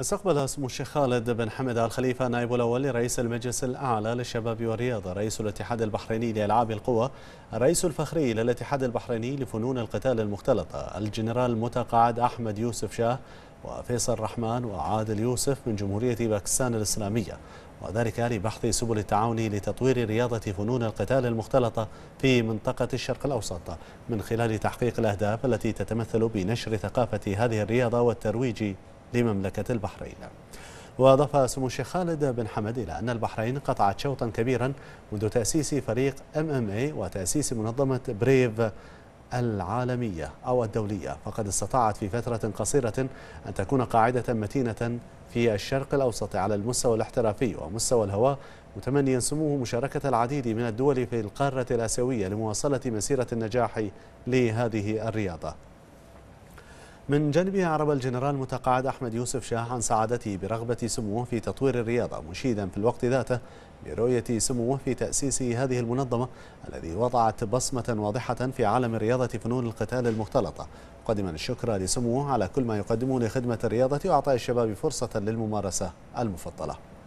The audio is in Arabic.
استقبل اسم الشيخ خالد بن حمد آل خليفة نائب الأول لرئيس المجلس الأعلى للشباب والرياضة رئيس الاتحاد البحريني لألعاب القوى الرئيس الفخري للاتحاد البحريني لفنون القتال المختلطة الجنرال المتقاعد أحمد يوسف شاه وفيصل الرحمن وعادل يوسف من جمهورية باكستان الإسلامية وذلك لبحث سبل التعاون لتطوير رياضة فنون القتال المختلطة في منطقة الشرق الأوسط من خلال تحقيق الأهداف التي تتمثل بنشر ثقافة هذه الرياضة والترويج لمملكة البحرين وأضاف سمو الشيخ خالد بن حمد إلى أن البحرين قطعت شوطا كبيرا منذ تأسيس فريق MMA وتأسيس منظمة بريف العالمية أو الدولية فقد استطاعت في فترة قصيرة أن تكون قاعدة متينة في الشرق الأوسط على المستوى الاحترافي ومستوى الهواء متمنيا سموه مشاركة العديد من الدول في القارة الآسيوية لمواصلة مسيرة النجاح لهذه الرياضة من جانبه عرب الجنرال المتقاعد أحمد يوسف شاه عن سعادته برغبة سموه في تطوير الرياضة مشيدا في الوقت ذاته برؤية سموه في تأسيس هذه المنظمة الذي وضعت بصمة واضحة في عالم رياضة فنون القتال المختلطة قدما الشكر لسموه على كل ما يقدمه لخدمة الرياضة وأعطاء الشباب فرصة للممارسة المفضلة